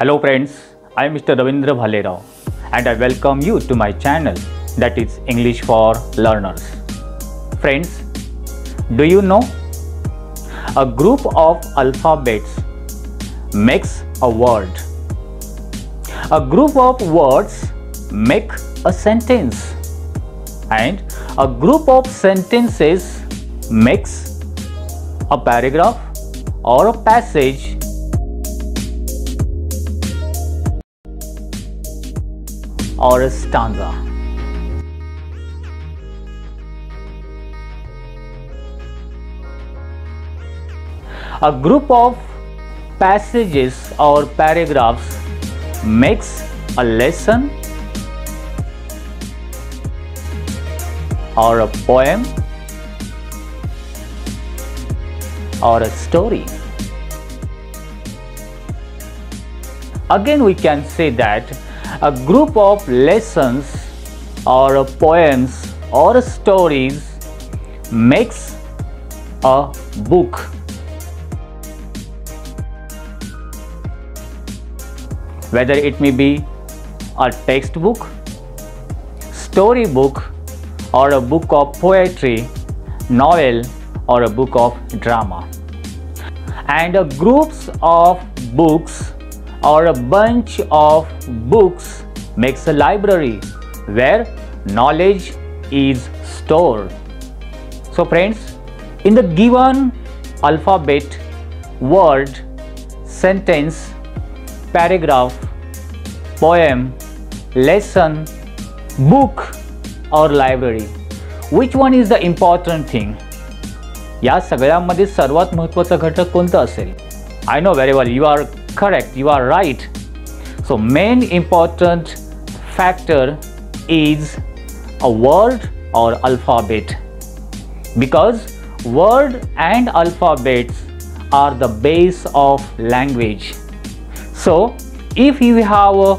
Hello friends, I am Mr. Ravindra Bhalerao and I welcome you to my channel that is English for Learners. Friends, do you know? A group of alphabets makes a word. A group of words make a sentence and a group of sentences makes a paragraph or a passage or a stanza. A group of passages or paragraphs makes a lesson or a poem or a story. Again, we can say that a group of lessons or poems or stories makes a book. Whether it may be a textbook, storybook, or a book of poetry, novel, or a book of drama. And groups of books or a bunch of books makes a library where knowledge is stored. So friends, in the given alphabet, word, sentence, paragraph, poem, lesson, book or library, which one is the important thing? या सगळ्यामध्ये सर्वात महत्त्वाचा घटक कोणता असेल I know very well you are Correct, you are right. So main important factor is a word or alphabet because word and alphabets are the base of language. So if you have a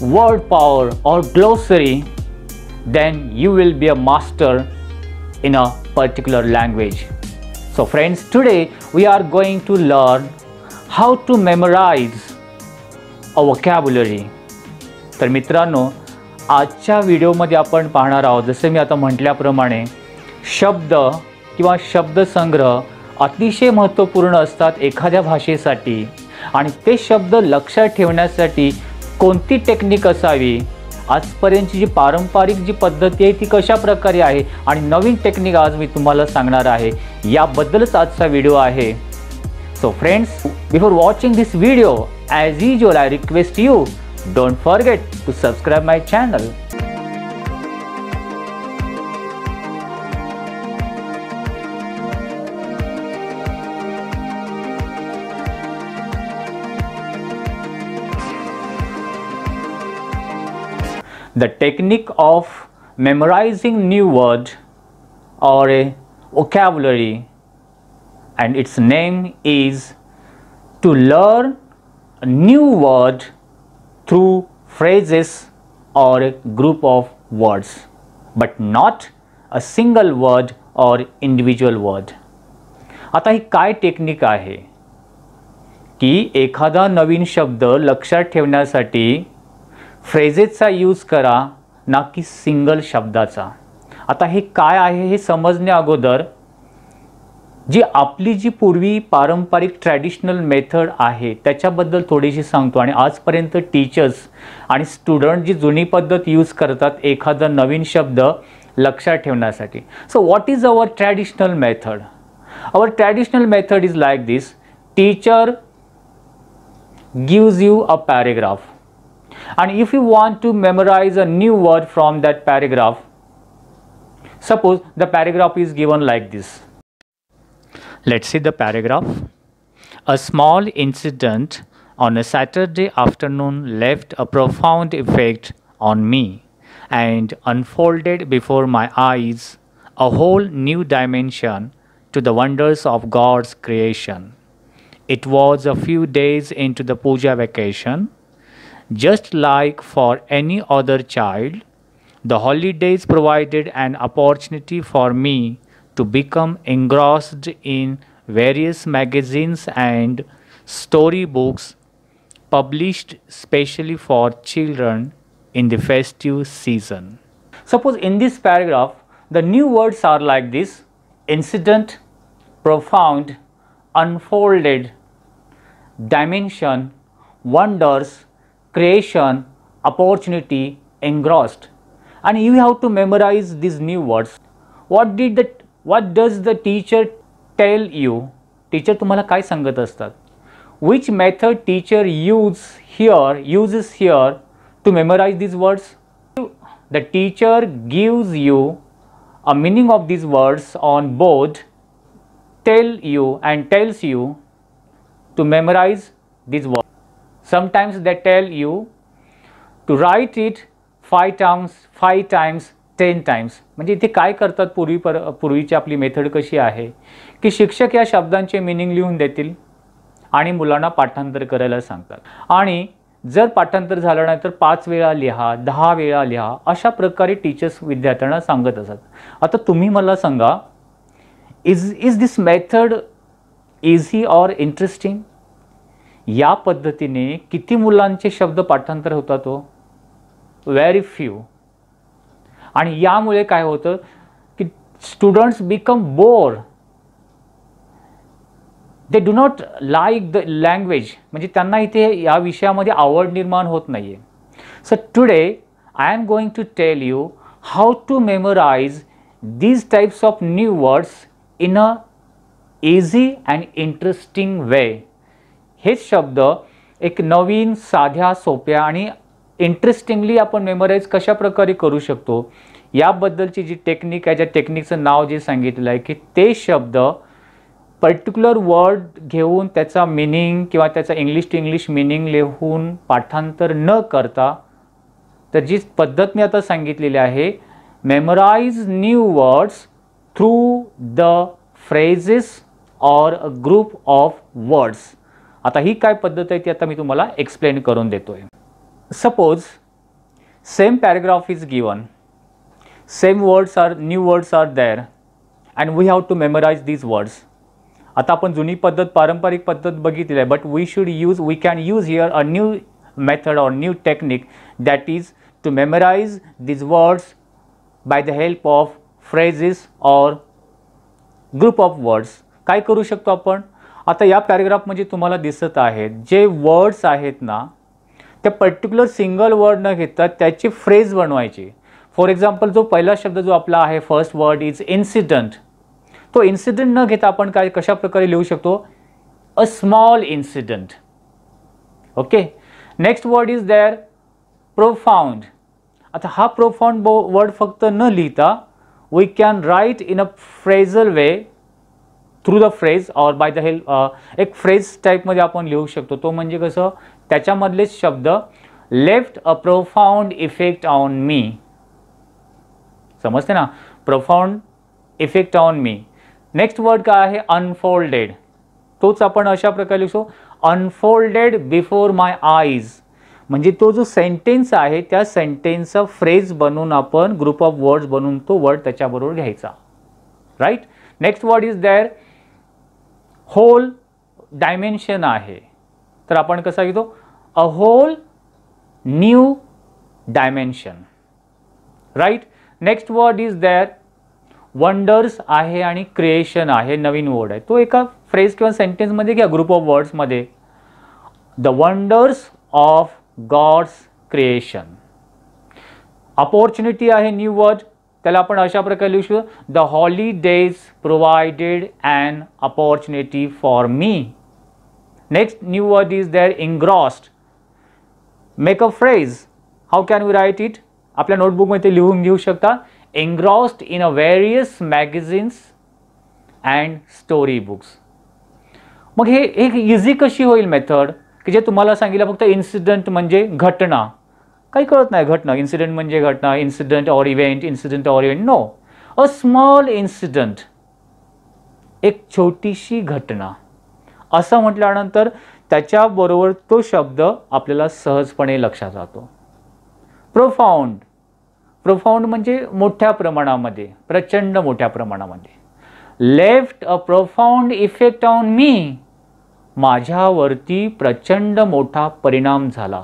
word power or glossary then you will be a master in a particular language. So friends today we are going to learn how to memorize a vocabulary तर मित्रांनो आजच्या व्हिडिओमध्ये आपण पाहणार आहोत जसे मी आता म्हटल्याप्रमाणे शब्द किंवा शब्दसंग्रह अतिशय महत्त्वपूर्ण असतात एखाद्या भाषेसाठी आणि ते शब्द लक्षात ठेवण्यासाठी कोणती टेक्निक असावी आजपर्यंतची जी पारंपरिक जी पद्धती आहे ती कशा प्रकारे आहे आणि नवीन टेक्निक आज मी तुम्हाला सांगणार आहे याबद्दलच आजचा व्हिडिओ आहे so friends Before watching this video, as usual I request you, don't forget to subscribe my channel. the technique of memorizing new word or a vocabulary and its name is to learn a new word through phrases or a group of words, but not a single word or individual word. आता ही काय technique आहे की एखादा नवीन शब्द लक्षात ठेवण्यासाठी फ्रेजेसचा use करा ना की सिंगल शब्दाचा आता हे काय आहे हे समजण्या अगोदर जी आपली जी पूर्वी पारंपरिक ट्रॅडिशनल मेथड आहे त्याच्याबद्दल थोडीशी सांगतो आणि आजपर्यंत टीचर्स आणि स्टुडंट जी जुनी पद्धत यूज करतात एखादा नवीन शब्द लक्षात ठेवण्यासाठी so what is our traditional method our traditional method is like this teacher gives you a paragraph आणि if you want to memorize a new word from that paragraph suppose the paragraph is given like this Let's see the paragraph. A small incident on a Saturday afternoon left a profound effect on me and unfolded before my eyes a whole new dimension to the wonders of God's creation. It was a few days into the puja vacation. Just like for any other child, the holidays provided an opportunity for me to become engrossed in various magazines and storybooks published specially for children in the festive season. Suppose in this paragraph the new words are like this incident, profound, unfolded, dimension, wonders, creation, opportunity, engrossed and you have to memorize these new words. What did the what does the teacher tell you teacher तुम्हाला काय सांगत असतात which method teacher use here uses here to memorize these words the teacher gives you a meaning of these words on board tell you and tells you to memorize these words. Sometimes they tell you to write it five times, five times ten times म्हणजे इथे काय करतात पूर्वी पर पूर्वीची आपली method कशी आहे की शिक्षक या शब्दांचे मिनिंग लिहून देतील आणि मुलांना पाठांतर करायला सांगतात आणि जर पाठांतर झालं नाही तर पाच वेळा लिहा दहा वेळा लिहा अशा प्रकारे टीचर्स विद्यार्थ्यांना सांगत असतात आता तुम्ही मला सांगा is is this method easy or interesting या पद्धतीने किती मुलांचे शब्द पाठांतर होतात तो व्हेरी फ्यू आणि यामुळे काय होतं की students become bore they do not like the language म्हणजे त्यांना इथे या विषयामध्ये आवड निर्माण होत नाही आहे so today I am going to tell you how to memorize these types of new words in a easy and interesting way हेच शब्द एक नवीन साध्या सोप्या आणि इंटरेस्टिंगली आपण मेमोराईज कशा प्रकारे करू शकतो याबद्दलची जी टेक्निक आहे ज्या टेक्निकचं नाव जे सांगितलेलं आहे की ते शब्द पर्टिक्युलर वर्ड घेऊन त्याचा मिनिंग किंवा त्याचा इंग्लिश टू इंग्लिश मिनिंग लिहून पाठांतर न करता तर जी पद्धत मी आता सांगितलेली आहे memorize new words through the phrases or a group of words आता ही काय पद्धत आहे ती आता मी तुम्हाला एक्सप्लेन करून देतो आहे suppose same paragraph is given same words are new words are there and we have to memorize these words आता आपण जुनी पद्धत पारंपरिक पद्धत बघितली आहे but we should use we can use here a new method or new technique that is to memorize these words by the help of phrases or group of words काय करू शकतो आपण आता या पॅरेग्राफमध्ये तुम्हाला दिसत आहेत जे वर्ड्स आहेत ना त्या पर्टिक्युलर सिंगल वर्ड न घेता त्याची फ्रेज बनवायची फॉर एक्झाम्पल जो पहिला शब्द जो आपला आहे फर्स्ट वर्ड इज इन्सिडंट तो इन्सिडंट न घेता आपण काय कशा प्रकारे लिहू शकतो a small incident okay next word is there profound आता हा प्रोफाऊंड बो वर्ड फक्त न लिहिता we can write in a phrasal way through the phrase or by the help एक फ्रेज टाईपमध्ये आपण लिहू शकतो तो म्हणजे कसं त्याच्यामधलेच शब्द left a profound effect on me समजते ना profound effect on me next word काय आहे अनफोल्डेड तोच आपण अशा प्रकारे लिहितो अनफोल्डेड बिफोर माय आईज म्हणजे तो जो सेंटेन्स आहे त्या सेंटेन्सचा फ्रेज बनवून आपण ग्रुप ऑफ वर्ड्स बनवून तो वर्ड त्याच्याबरोबर घ्यायचा right next word is there whole dimension आहे तर आपण कसा घेतो a whole new dimension right next word is there wonders आहे आणि क्रिएशन आहे नवीन वर्ड आहे तो एका फ्रेज किंवा सेंटेन्समध्ये घ्या ग्रुप ऑफ वर्ड्समध्ये the wonders of God's creation opportunity आहे न्यू वर्ड त्याला आपण अशा प्रकारे लिहू शकतो the holidays provided and opportunity for me next new word is there engrossed make a phrase how can we write it आपल्या नोटबुकमध्ये लिहून घेऊ शकता engrossed in a various magazines and story books मग हे एक इझी कशी होईल मेथड की जे तुम्हाला सांगितलं फक्त इन्सिडेंट म्हणजे घटना काही कळत नाही घटना इन्सिडेंट म्हणजे घटना incident or event incident or event no a small incident एक छोटीशी घटना असं म्हटल्यानंतर त्याच्याबरोबर तो शब्द आपल्याला सहजपणे लक्षात राहतो प्रोफाऊंड प्रोफाऊंड म्हणजे मोठ्या प्रमाणामध्ये प्रचंड मोठ्या प्रमाणामध्ये left a profound effect on me माझ्यावरती प्रचंड मोठा परिणाम झाला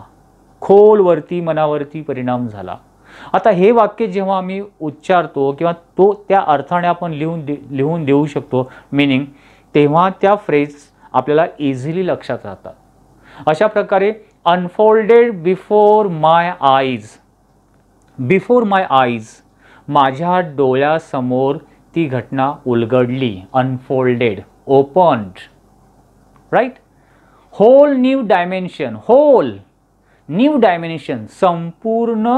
खोलवरती मनावरती परिणाम झाला आता हे वाक्य जेव्हा आम्ही उच्चारतो किंवा तो त्या अर्थाने आपण लिहून दे लिहून देऊ शकतो मिनिंग तेव्हा त्या फ्रेज आपल्याला इझिली लक्षात राहतात अशा प्रकारे unfolded before my eyes before my eyes माझ्या डोळ्यासमोर ती घटना उलगडली unfolded opened right whole new dimension whole new dimension संपूर्ण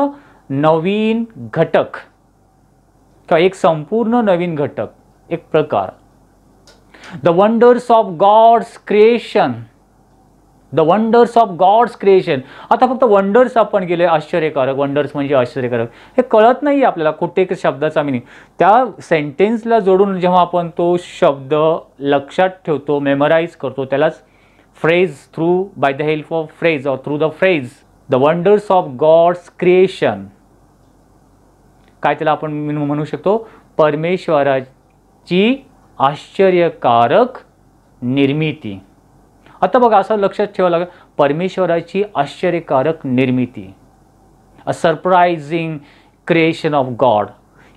नवीन घटक किंवा एक संपूर्ण नवीन घटक एक प्रकार the wonders of God's creation the wonders of God's creation आता फक्त वंडर्स आपण गेले आश्चर्यकारक वंडर्स म्हणजे आश्चर्यकारक हे कळत नाही आपल्याला कुठे शब्दाचा मिनिंग त्या सेंटेन्सला जोडून जेव्हा आपण तो शब्द लक्षात ठेवतो मेमराईज करतो त्यालाच phrase through by the help of phrase or through the phrase the wonders of God's creation काय त्याला आपण म्हणू शकतो परमेश्वराची आश्चर्यकारक निर्मिती आता बघा असं लक्षात ठेवावं लागेल परमेश्वराची आश्चर्यकारक निर्मिती a surprising creation of God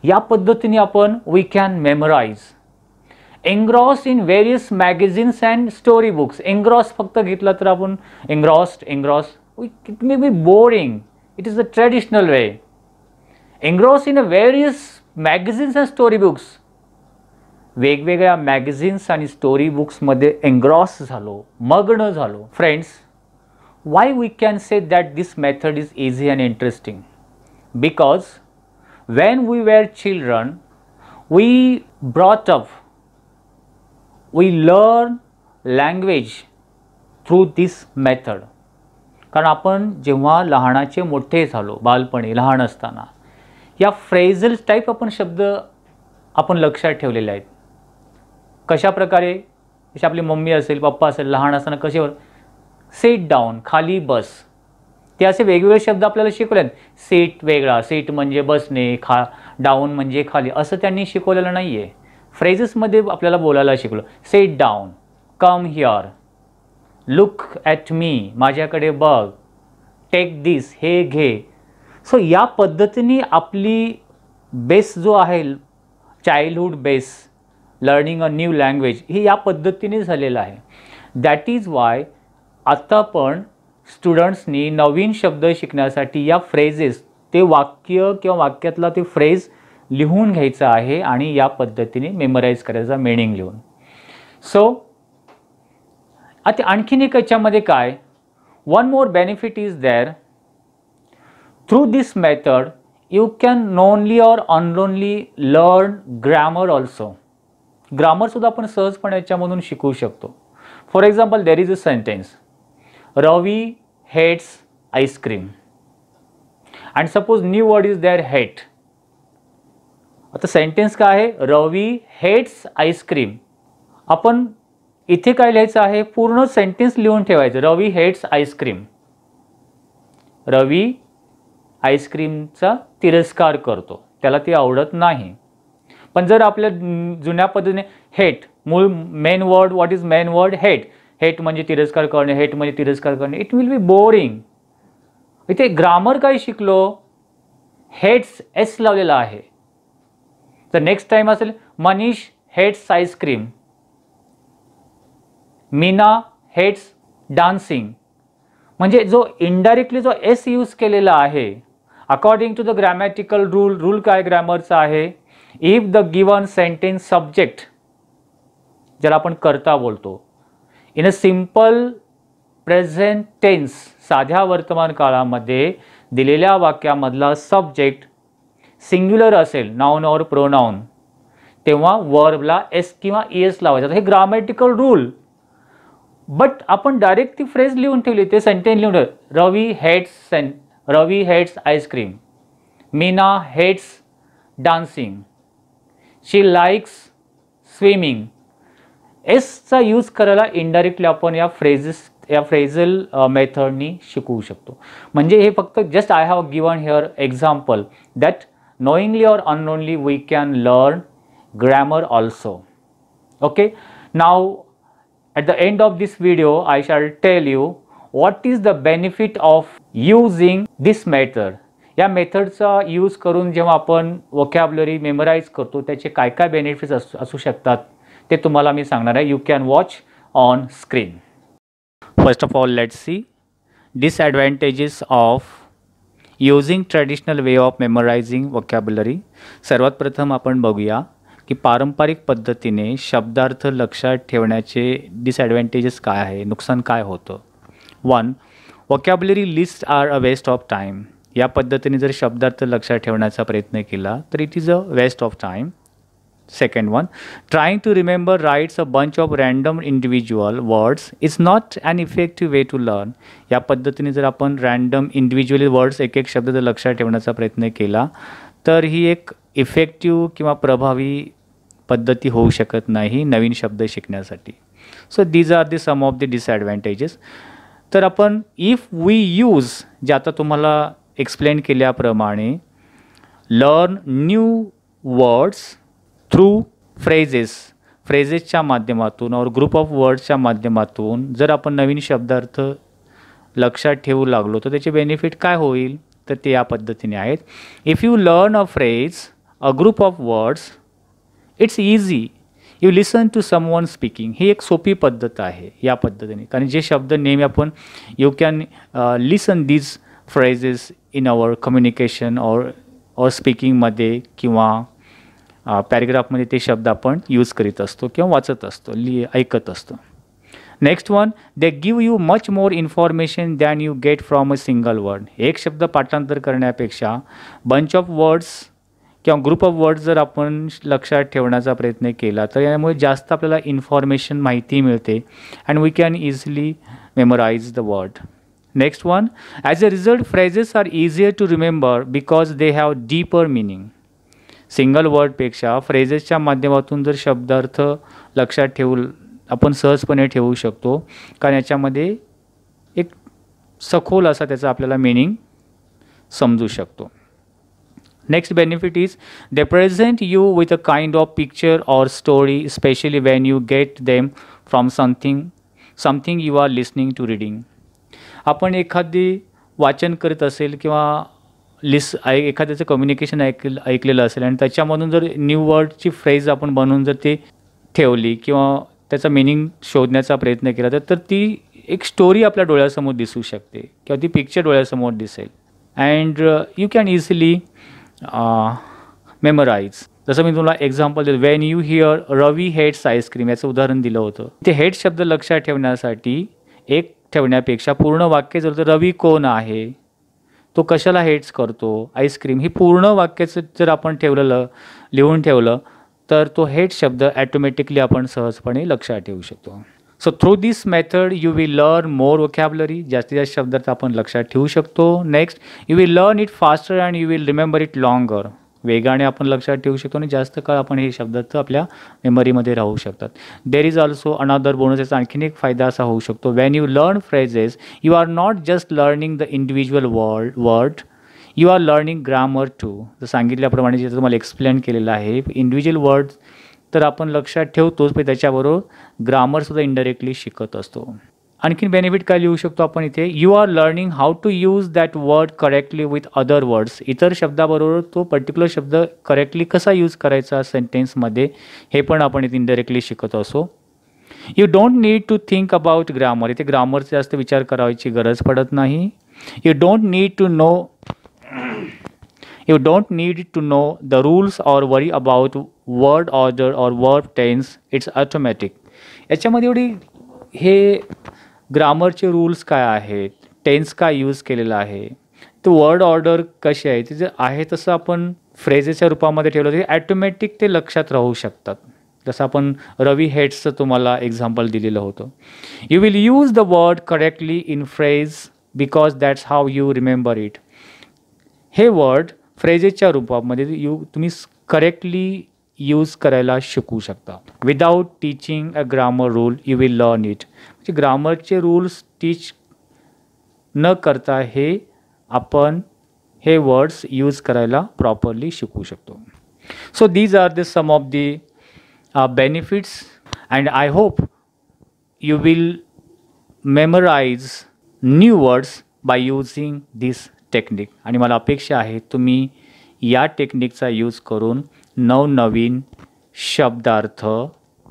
या पद्धतीने आपण we can memorize engross in various magazines and story books engross फक्त घेतला तर आपण engrossed engross it may be boring it is a traditional way engross in a various magazines and story books वेगवेगळ्या magazines आणि story बुक्समध्ये engross झालो मग्न झालो friends why we can say that this method is easy and interesting because when we were children we brought up we learn language through this method कारण आपण जेव्हा लहानाचे मोठे झालो बालपणी लहान असताना या फ्रेझल टाईप आपण शब्द आपण लक्षात ठेवलेले आहेत कशा प्रकारे जशी आपली मम्मी असेल पप्पा असेल लहान असताना कसेवर सेट डाऊन खाली बस ते असे वेगवेगळे शब्द आपल्याला शिकवले आहेत सीट वेगळा सीट म्हणजे बसणे खा डाऊन म्हणजे खाली असं त्यांनी शिकवलेलं नाही आहे फ्रेजेसमध्ये आपल्याला बोलायला शिकलो sit down come here look at me माझ्याकडे बघ टेक दिस हे घे सो या पद्धतीने आपली बेस जो आहे childhood base learning a new language हे या पद्धतीने झालेलं आहे दॅट इज वाय आत्ता पण स्टुडंट्सनी नवीन शब्द शिकण्यासाठी या फ्रेजेस ते वाक्य किंवा वाक्यातला ते फ्रेज लिहून घ्यायचं आहे आणि या पद्धतीने मेमराईज करायचा मिनिंग लिहून सो आता आणखीन एक याच्यामध्ये काय one more benefit is there through this method you can knowingly or unknowingly learn grammar also ग्रामरसुद्धा आपण सहजपणे याच्यामधून शिकवू शकतो for example there is a sentence Ravi hates ice cream and suppose new word is there hate आता sentence काय आहे रवी hates ice cream आपण इथे काय लिहायचं आहे पूर्ण सेंटेन्स लिहून ठेवायचं रवी हेट्स आईस्क्रीम रवी आईस्क्रीमचा तिरस्कार करतो त्याला ती आवडत नाही पण जर आपल्या जुन्या पद्धतीने हेट मूळ main word what is main word hate hate म्हणजे तिरस्कार करणे हेट म्हणजे तिरस्कार करणे इट विल बी बोरिंग इथे ग्रामर काय शिकलो हेट्स एस लावलेला आहे तर नेक्स्ट टाईम असेल Manish hates ice cream Meena hates dancing म्हणजे जो इनडायरेक्टली जो एस यूज केलेला आहे according to the grammatical rule rule काय ग्रॅमरचा आहे if the given sentence subject ज्याला आपण करता बोलतो इन अ सिम्पल प्रेझेंट साध्या वर्तमान काळामध्ये दिलेल्या वाक्यामधला सब्जेक्ट सिंग्युलर असेल नाऊन और प्रोनाऊन तेव्हा वर्बला एस किंवा एस लावायचा हे ग्रामॅटिकल रूल बट आपण डायरेक्ट ती फ्रेज लिहून ठेवली ते सेंटेन्स लिहून रवि रवी हेड्स सें Ravi hates ice cream Meena hates dancing she likes swimming. एसचा यूज करायला इनडायरेक्टली आपण या फ्रेजेस या फ्रेझल मेथडनी शिकवू शकतो म्हणजे हे फक्त just I have given here example that knowingly or unknowingly we can learn grammar also okay now at the end of this video I shall tell you what is the benefit of using this method या मेथडचा use करून जेव्हा आपण vocabulary memorise करतो त्याचे काय काय benefits असू असू शकतात ते तुम्हाला मी सांगणार आहे you can watch on screen first of all let see disadvantages of using traditional way of memorizing vocabulary सर्वात प्रथम आपण बघूया की पारंपरिक पद्धतीने शब्दार्थ लक्षात ठेवण्याचे डिसॲडव्हान्टेजेस काय आहे नुकसान काय होतं one vocabulary list are a waste of time या पद्धतीने जर शब्दार्थ लक्षात ठेवण्याचा प्रयत्न केला तर it is a waste of time second one trying to remember rights a bunch of random individual words is not an effective way to learn या पद्धतीने जर आपण रँडम इंडिव्हिज्युअली वर्ड्स एक एक शब्द जर लक्षात ठेवण्याचा प्रयत्न केला तर ही एक इफेक्टिव्ह किंवा प्रभावी पद्धती होऊ शकत नाही नवीन शब्द शिकण्यासाठी so these are the some of the disadvantages तर आपण इफ वी यूज जे आता तुम्हाला एक्सप्लेन केल्याप्रमाणे learn new words through phrases फ्रेजेसच्या माध्यमातून और ग्रुप ऑफ वर्ड्सच्या माध्यमातून जर आपण नवीन शब्दार्थ लक्षात ठेवू लागलो तर त्याचे बेनिफिट काय होईल तर ते या पद्धतीने आहेत if you learn a phrase a group of words it's easy you listen to someone speaking ही एक सोपी पद्धत आहे या पद्धतीने कारण जे शब्द नेहमी आपण you can listen these phrases in our communication or or स्पीकिंगमध्ये किंवा पॅरेग्राफमध्ये ते शब्द आपण यूज करीत असतो किंवा वाचत असतो लि ऐकत असतो next one they give you much more information than you get from a single word एक शब्द पाठांतर करण्यापेक्षा बंच ऑफ वर्ड्स किंवा ग्रुप ऑफ वर्ड्स जर आपण लक्षात ठेवण्याचा प्रयत्न केला तर यामुळे जास्त आपल्याला इन्फॉर्मेशन माहिती मिळते and we can easily memorize the word Next one, as a result, phrases are easier to remember because they have deeper meaning. Single वर्डपेक्षा फ्रेजेसच्या माध्यमातून जर शब्दार्थ लक्षात ठेवू आपण सहजपणे ठेवू शकतो कारण याच्यामध्ये एक सखोल असा त्याचा आपल्याला मिनिंग समजू शकतो next benefit is they present you with a kind of picture or story specially when you get them from something something you are listening to reading आपण एखादी वाचन करीत असेल किंवा लिस ऐ एखाद्याचं कम्युनिकेशन ऐक ऐकलेलं असेल आणि त्याच्यामधून जर न्यू वर्डची फ्रेज आपण बनवून जर ती ठेवली किंवा त्याचा मिनिंग शोधण्याचा प्रयत्न केला तर ती एक स्टोरी आपल्या डोळ्यासमोर दिसू शकते किंवा ती पिक्चर डोळ्यासमोर दिसेल and you can easily memorize जसं मी तुम्हाला एक्झाम्पल देतो when you hear Ravi hates ice cream याचं उदाहरण दिलं होतं ते हेड शब्द लक्षात ठेवण्यासाठी एक ठेवण्यापेक्षा पूर्ण वाक्य जर रवी कोण आहे तो कशाला हेट्स करतो आईस्क्रीम ही पूर्ण वाक्याचं जर आपण ठेवलेलं लिहून ठेवलं तर तो हेट शब्द ॲटोमॅटिकली आपण सहजपणे लक्षात ठेवू शकतो so through this method you will learn more vocabulary जास्तीत जास्त शब्द आपण लक्षात ठेवू शकतो next you will learn it faster and you will remember it longer वेगाने आपण लक्षात ठेवू शकतो आणि जास्त काळ आपण हे शब्द आपल्या मेमरीमध्ये राहू शकतात there is also another bonus याचा आणखीन एक फायदा असा होऊ शकतो when you learn phrases you are not just learning the individual word word you are learning grammar too जर सांगितल्याप्रमाणे जे तुम्हाला एक्सप्लेन केलेलं आहे इंडिव्हिज्युअल वर्ड्स तर आपण लक्षात ठेवतोच पण त्याच्याबरोबर ग्रामरसुद्धा इंडायरेक्टली शिकत असतो आणखीन बेनिफिट काय लिहू शकतो आपण इथे you are learning how to use that word correctly with other words इतर शब्दाबरोबर तो पर्टिक्युलर शब्द करेक्टली कसा यूज करायचा सेंटेन्समध्ये हे पण आपण इथे इनडायरेक्टली शिकत असो you don't need to think about grammar इथे ग्रामरचे जास्त विचार करायची गरज पडत नाही you don't need to know you don't need to know the rules or worry about word order or word tense it's automatic याच्यामध्ये एवढी हे ग्रामरचे रूल्स काय आहेत टेन्स काय यूज केलेला आहे तो वर्ड ऑर्डर कशी आहे ते जे आहे तसं आपण फ्रेजेसच्या रूपामध्ये ठेवलं तरी ॲटोमॅटिक ते लक्षात राहू शकतात जसं आपण रवी हेड्सचं तुम्हाला एक्झाम्पल दिलेलं होतं you will use the word correctly in phrase because that's how you remember it हे वर्ड फ्रेजेसच्या रूपामध्ये यू तुम्ही करेक्टली यूज करायला शिकू शकता without teaching a grammar rule you will learn it म्हणजे ग्रामरचे रूल्स टीच न करता हे आपण हे वर्ड्स यूज करायला प्रॉपरली शिकू शकतो so these are the some of the benefits and I hope you will memorize new words by using this technique आणि मला अपेक्षा आहे तुम्ही या टेक्निकचा यूज करून नवनवीन शब्दार्थ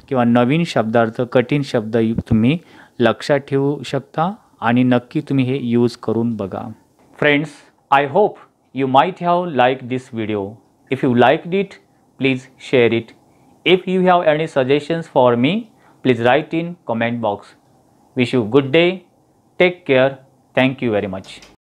किंवा नवीन शब्दार्थ कठीण शब्द तुम्ही लक्षात ठेवू शकता आणि नक्की तुम्ही हे यूज करून बघा friends I hope you might have like this video if you like it please share it if you have any suggestions for me please write in comment box wish you good day take care thank you very much